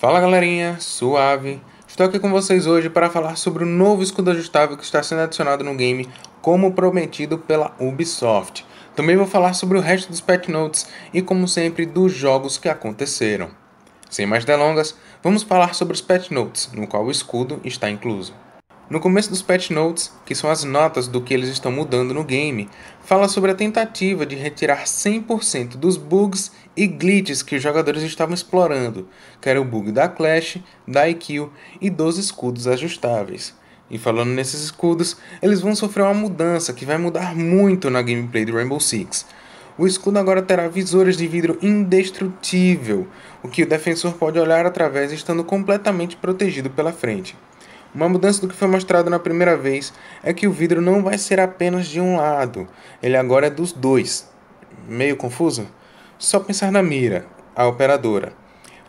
Fala galerinha, suave! Estou aqui com vocês hoje para falar sobre o novo escudo ajustável que está sendo adicionado no game, como prometido pela Ubisoft. Também vou falar sobre o resto dos patch notes e, como sempre, dos jogos que aconteceram. Sem mais delongas, vamos falar sobre os patch notes, no qual o escudo está incluso. No começo dos patch notes, que são as notas do que eles estão mudando no game, fala sobre a tentativa de retirar 100% dos bugs e glitches que os jogadores estavam explorando, que era o bug da Clash, da IQ e dos escudos ajustáveis. E falando nesses escudos, eles vão sofrer uma mudança que vai mudar muito na gameplay do Rainbow Six. O escudo agora terá visores de vidro indestrutível, o que o defensor pode olhar através estando completamente protegido pela frente. Uma mudança do que foi mostrado na primeira vez é que o vidro não vai ser apenas de um lado, ele agora é dos dois. Meio confuso? Só pensar na mira, a operadora.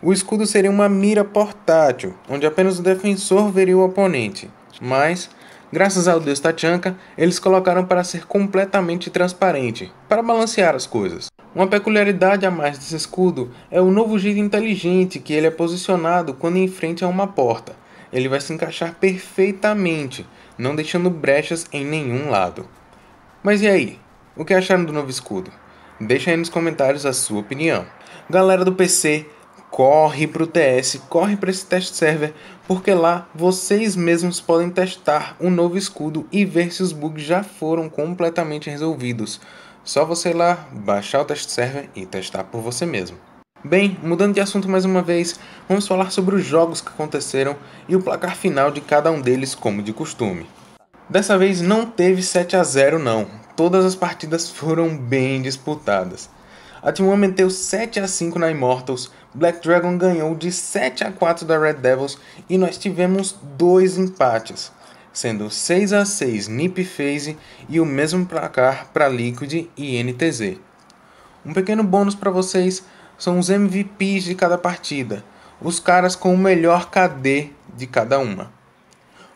O escudo seria uma mira portátil, onde apenas o defensor veria o oponente, mas, graças ao deus Tachanka, eles colocaram para ser completamente transparente, para balancear as coisas. Uma peculiaridade a mais desse escudo é o novo giro inteligente que ele é posicionado quando em frente a uma porta ele vai se encaixar perfeitamente, não deixando brechas em nenhum lado. Mas e aí? O que acharam do novo escudo? Deixa aí nos comentários a sua opinião. Galera do PC, corre para o TS, corre para esse teste server, porque lá vocês mesmos podem testar o um novo escudo e ver se os bugs já foram completamente resolvidos. Só você ir lá, baixar o teste server e testar por você mesmo. Bem, mudando de assunto mais uma vez, vamos falar sobre os jogos que aconteceram e o placar final de cada um deles, como de costume. Dessa vez não teve 7 a 0 não. Todas as partidas foram bem disputadas. A T1 meteu 7 a 5 na Immortals, Black Dragon ganhou de 7 a 4 da Red Devils e nós tivemos dois empates, sendo 6 a 6 Nip Phase e o mesmo placar para Liquid e NTZ. Um pequeno bônus para vocês, são os MVPs de cada partida, os caras com o melhor KD de cada uma.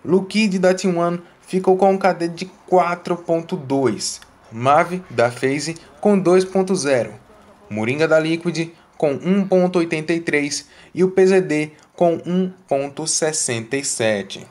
Lukid da T1 ficou com um KD de 4.2, Mav da FaZe com 2.0, Moringa da Liquid com 1.83 e o PZD com 1.67.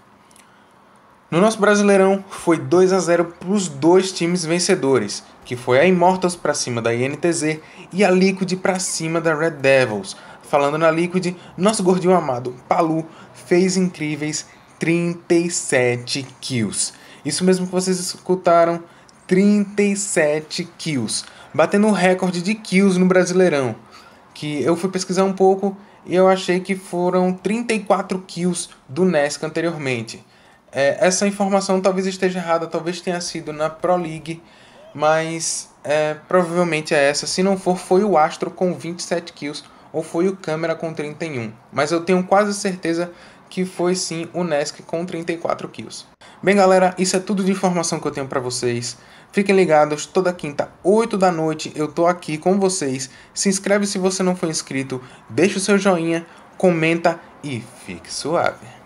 No nosso Brasileirão, foi 2 a 0 para os dois times vencedores, que foi a Immortals para cima da INTZ e a Liquid para cima da Red Devils. Falando na Liquid, nosso gordinho amado Palu fez incríveis 37 kills. Isso mesmo que vocês escutaram, 37 kills, batendo o um recorde de kills no Brasileirão, que eu fui pesquisar um pouco e eu achei que foram 34 kills do Nesca anteriormente. É, essa informação talvez esteja errada, talvez tenha sido na Pro League, mas é, provavelmente é essa. Se não for, foi o Astro com 27 kills ou foi o Câmera com 31. Mas eu tenho quase certeza que foi sim o Nesk com 34 kills. Bem, galera, isso é tudo de informação que eu tenho para vocês. Fiquem ligados, toda quinta, 8 da noite, eu tô aqui com vocês. Se inscreve se você não for inscrito, deixa o seu joinha, comenta e fique suave.